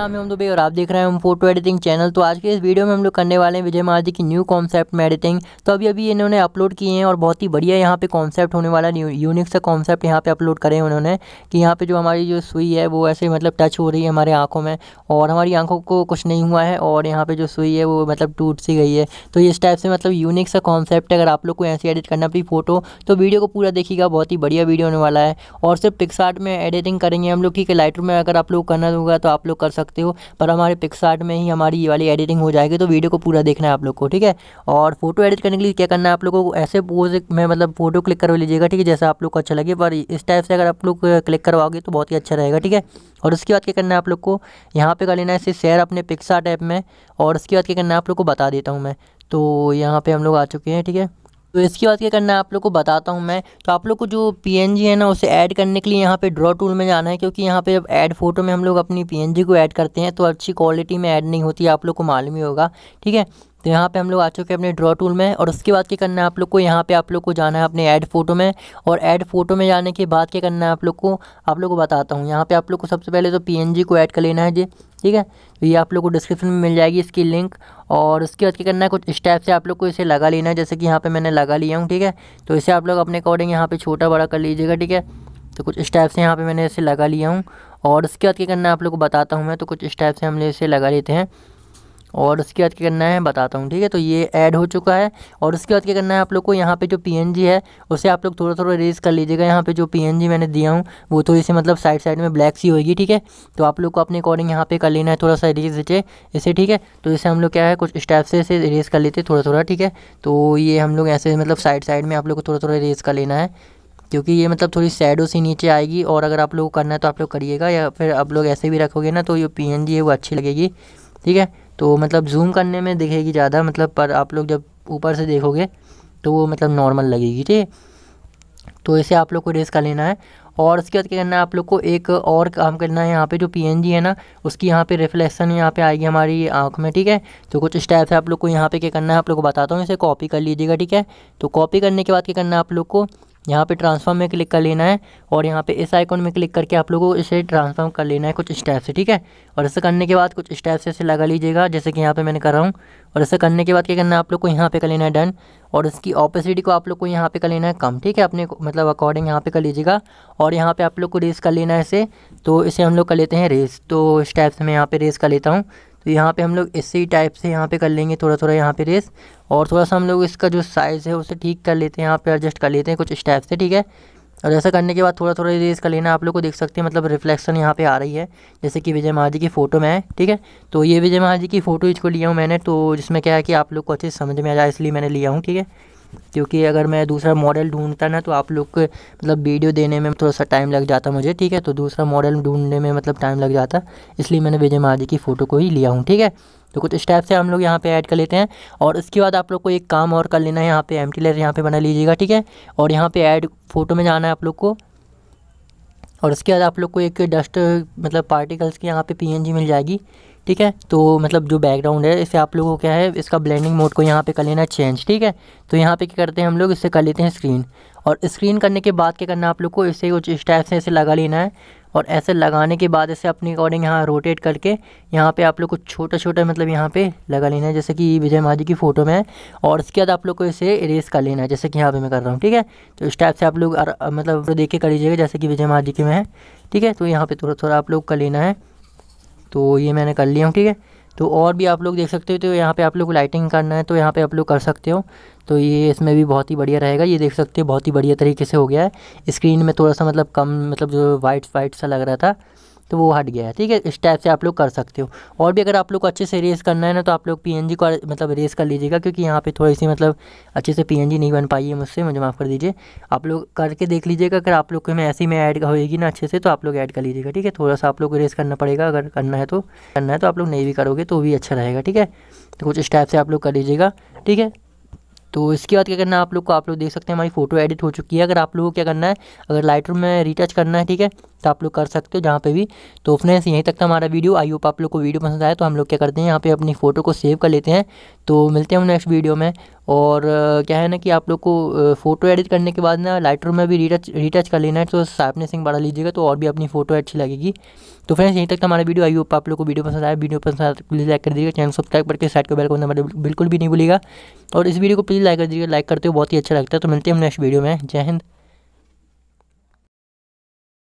नाम है हम दुबे और आप देख रहे हैं हम फोटो एडिटिंग चैनल तो आज के इस वीडियो में हम लोग करने वाले हैं विजय महाराजी की न्यू कॉन्सेप्ट में एडिटिंग तो अभी अभी इन्होंने अपलोड किए हैं और बहुत ही बढ़िया यहाँ पे कॉन्सेप्ट होने वाला न्यू यूनिक सा कॉन्सेप्ट यहाँ पे अपलोड करें उन्होंने कि यहाँ पे जो हमारी जो सुई है वो ऐसे मतलब टच हो रही है हमारे आँखों में और हमारी आँखों को कुछ नहीं हुआ है और यहाँ पर जो सुई है वो मतलब टूट सी गई है तो इस टाइप से मतलब यूनिक सा कॉन्सेप्ट है अगर आप लोग को ऐसे एडिट करना अपनी फोटो तो वीडियो को पूरा देखिएगा बहुत ही बढ़िया वीडियो होने वाला है और सिर्फ पिक्सार्ट में एडिटिंग करेंगे हम लोग ठीक है लाइटर में अगर आप लोग करना होगा तो आप लोग कर सकते सकते हो पर हमारे पिक्सार्ट में ही हमारी ये वाली एडिटिंग हो जाएगी तो वीडियो को पूरा देखना है आप लोग को ठीक है और फोटो एडिट करने के लिए क्या करना है आप लोगों को ऐसे पोज में मतलब फोटो क्लिक करवा लीजिएगा ठीक है जैसा आप लोग को अच्छा लगे पर इस टाइप से अगर आप लोग क्लिक करवाओगे तो बहुत ही अच्छा रहेगा ठीक है और उसके बाद क्या करना है आप लोग को यहाँ पे कर लेना है इसे शेयर अपने पिक्सार्ट ऐप में और उसके बाद क्या करना है आप लोग को बता देता हूँ मैं तो यहाँ पे हम लोग आ चुके हैं ठीक है तो इसके बाद क्या करना है आप लोग को बताता हूँ मैं तो आप लोग को जो पी है ना उसे ऐड करने के लिए यहाँ पे ड्रॉ टूल में जाना है क्योंकि यहाँ पे जब ऐड फोटो में हम लोग अपनी पी को ऐड करते हैं तो अच्छी क्वालिटी में ऐड नहीं होती आप लोग को मालूम ही होगा ठीक है तो यहाँ पे हम लोग आ चुके हैं अपने ड्रॉ टूल में और उसके बाद क्या करना है आप लोग को यहाँ पे आप लोग को जाना है अपने ऐड फोटो में और ऐड फोटो में जाने के बाद क्या करना है आप लोग को आप लोग को बताता हूँ यहाँ पे आप लोग को सबसे पहले तो पी को ऐड कर लेना है जी ठीक है तो ये आप लोग को डिस्क्रिप्शन में मिल जाएगी इसकी लिंक और उसके बाद क्या करना है कुछ स्टेप से आप लोग को इसे लगा लेना है जैसे कि यहाँ पे मैंने लगा लिया हूँ ठीक है तो इसे आप लोग अपने अकॉर्डिंग यहाँ पे छोटा बड़ा कर लीजिएगा ठीक है तो कुछ स्टेप से यहाँ पे मैंने इसे लगा लिया हूँ और उसके बाद क्या करना है आप लोग को बताता हूँ मैं तो कुछ स्टेप से हमने इसे लगा लेते हैं और उसके बाद क्या करना है बताता हूँ ठीक है तो ये ऐड हो चुका है और उसके बाद क्या करना है आप लोग को यहाँ पे जो पीएनजी है उसे आप लोग थोड़ा थोड़ा रेज कर लीजिएगा यहाँ पे जो पीएनजी मैंने दिया हूँ वो थोड़ी तो मतलब सी मतलब साइड साइड में ब्लैक सी होगी ठीक है तो आप लोग को अपने अकॉर्डिंग यहाँ पे कर लेना है थोड़ा सा रेज इसे इसे ठीक है तो इसे हम लोग क्या है कुछ स्टेप से इसे रेज कर लेते थोड़ा थोड़ा ठीक है तो ये हम लोग ऐसे मतलब साइड साइड में आप लोग को थोड़ा थोड़ा रेज कर लेना है क्योंकि ये मतलब थोड़ी सैडो सी नीचे आएगी और अगर आप लोग करना है तो आप लोग करिएगा या फिर आप लोग ऐसे भी रखोगे ना तो ये पी है वो अच्छी लगेगी ठीक है तो मतलब जूम करने में दिखेगी ज़्यादा मतलब पर आप लोग जब ऊपर से देखोगे तो वो मतलब नॉर्मल लगेगी ठीक है तो इसे आप लोग को रेस कर लेना है और उसके बाद क्या करना है आप लोग को एक और काम करना है यहाँ पे जो पीएनजी है ना उसकी यहाँ पे रिफ्लेक्शन यहाँ पे आएगी हमारी आँख में ठीक है तो कुछ स्टेप है आप लोग को यहाँ पे क्या करना है आप लोग को बताता हूँ इसे कॉपी कर लीजिएगा ठीक है तो कॉपी करने के बाद क्या करना है आप लोग को यहाँ पे ट्रांसफॉर्म में क्लिक कर लेना है और यहाँ पे इस आइकॉन में क्लिक करके आप लोगों को इसे ट्रांसफॉर्म कर लेना है कुछ स्टेप से ठीक है और इसे करने के बाद कुछ स्टेप से इसे लगा लीजिएगा जैसे कि यहाँ पे मैंने कर रहा हूँ और इसे करने के बाद क्या करना है आप लोग को यहाँ पे कर लेना है डन और इसकी ऑपोसिटी को आप लोग को यहाँ पे कर लेना है कम ठीक है अपने मतलब अकॉर्डिंग यहाँ पे कर लीजिएगा और यहाँ पे आप लोग को रेस कर लेना है इसे तो इसे हम लोग कर लेते हैं रेस तो स्टेप्स में यहाँ पे रेस कर लेता हूँ तो यहाँ पे हम लोग इसी टाइप से यहाँ पे कर लेंगे थोड़ा थोड़ा यहाँ पे रेस और थोड़ा सा हम लोग इसका जो साइज़ है उसे ठीक कर लेते हैं यहाँ पे एडजस्ट कर लेते हैं कुछ इस टाइप से ठीक है और ऐसा करने के बाद थोड़ा थोड़ा रेस कर लेना आप लोग को देख सकते हैं मतलब रिफ्लेक्शन यहाँ पे आ रही है जैसे कि विजय महाजी की फ़ोटो में है ठीक है तो ये विजय महाजी की फ़ोटो इसको लिया हूँ मैंने तो जिसमें क्या है कि आप लोग को अच्छे समझ में आ जाए इसलिए मैंने लिया हूँ ठीक है क्योंकि अगर मैं दूसरा मॉडल ढूंढता ना तो आप लोग को मतलब वीडियो देने में थोड़ा सा टाइम लग जाता मुझे ठीक है तो दूसरा मॉडल ढूंढने में मतलब टाइम लग जाता इसलिए मैंने विजय महाजी की फ़ोटो को ही लिया हूँ ठीक है तो कुछ स्टेप से हम लोग यहाँ पे ऐड कर लेते हैं और इसके बाद आप लोग को एक काम और कर लेना है यहाँ पे एम टी लेर यहाँ बना लीजिएगा ठीक है और यहाँ पे ऐड फोटो में जाना है आप लोग को और उसके बाद आप लोग को एक डस्ट मतलब पार्टिकल्स की यहाँ पे पी मिल जाएगी ठीक है तो मतलब जो बैकग्राउंड है इसे आप लोगों को क्या है इसका ब्लेंडिंग मोड को यहाँ पे कर लेना चेंज ठीक है तो यहाँ पे क्या करते हैं हम लोग इसे कर लेते हैं स्क्रीन और स्क्रीन करने के बाद क्या करना आप लोग को इसे कुछ इस टाइप से इसे लगा लेना है और ऐसे लगाने के बाद इसे अपने अकॉर्डिंग यहाँ रोटेट करके यहाँ पे आप लोग को छोटा छोटा मतलब यहाँ पे लगा लेना है जैसे कि विजय महाजी की फ़ोटो में है और इसके बाद आप लोग को इसे इरेज कर लेना है जैसे कि यहाँ पे मैं कर रहा हूँ ठीक है तो इस टाइप से आप लोग मतलब देख के कर लीजिएगा जैसे कि विजय महाजी के में है ठीक है तो यहाँ पर थोड़ा थोड़ा आप लोग कर लेना है तो ये मैंने कर लिया हूँ ठीक है तो और भी आप लोग देख सकते हो तो यहाँ पे आप लोग लाइटिंग करना है तो यहाँ पे आप लोग कर सकते हो तो ये इसमें भी बहुत ही बढ़िया रहेगा ये देख सकते हो बहुत ही बढ़िया तरीके से हो गया है स्क्रीन में थोड़ा सा मतलब कम मतलब जो वाइट वाइट सा लग रहा था तो वो हट गया है ठीक है इस टाइप से आप लोग कर सकते हो और भी अगर आप लोग को अच्छे से रेस करना है ना तो आप लोग पी को मतलब रेस कर लीजिएगा क्योंकि यहाँ पे थोड़ी सी मतलब अच्छे से पी नहीं बन पाई है मुझसे मुझे माफ़ कर दीजिए आप लोग करके देख लीजिएगा अगर आप लोग को मैं ऐसी में ऐड होएगी ना अच्छे से तो आप लोग ऐड कर लीजिएगा ठीक है थोड़ा सा आप लोग को रेस करना पड़ेगा अगर करना है तो करना है तो आप लोग नहीं भी करोगे तो भी अच्छा रहेगा ठीक है तो कुछ इस टाइप से आप लोग कर लीजिएगा ठीक है तो इसके बाद क्या करना है आप लोग को आप लोग देख सकते हैं हमारी फोटो एडिट हो चुकी है अगर आप लोगों को क्या करना है अगर लाइट में रिटच करना है ठीक है तो आप लोग कर सकते हो जहाँ पे भी तो फ्रेंड्स यहीं तक था हमारा वीडियो आई होप आप लोग को वीडियो पसंद आया तो हम लोग क्या करते हैं यहाँ पे अपनी फ़ोटो को सेव कर लेते हैं तो मिलते हैं हम नेक्स्ट वीडियो में और क्या है ना कि आप लोग को फ़ोटो एडिट करने के बाद ना लाइट में भी रिटच रिटच कर लेना है तो साइपनेसिंग बढ़ा लीजिएगा तो और भी अपनी फ़ोटो अच्छी लगेगी तो फ्रेंड्स यहीं तक हमारा वीडियो आई होप आप लोग को वीडियो पसंद आया वीडियो पसंद आया तो प्लीज़ लाइक कर दीजिएगा चैनल सब्सक्राइब करके साइड को बेल को नंबर बिल्कुल भी नहीं भूलिएगा और इस वीडियो को प्लीज़ लाइक कर दीजिएगा लाइक करते हो बहुत ही अच्छा लगता है तो मिलते हैं हम नेक्स्ट वीडियो में जय हिंद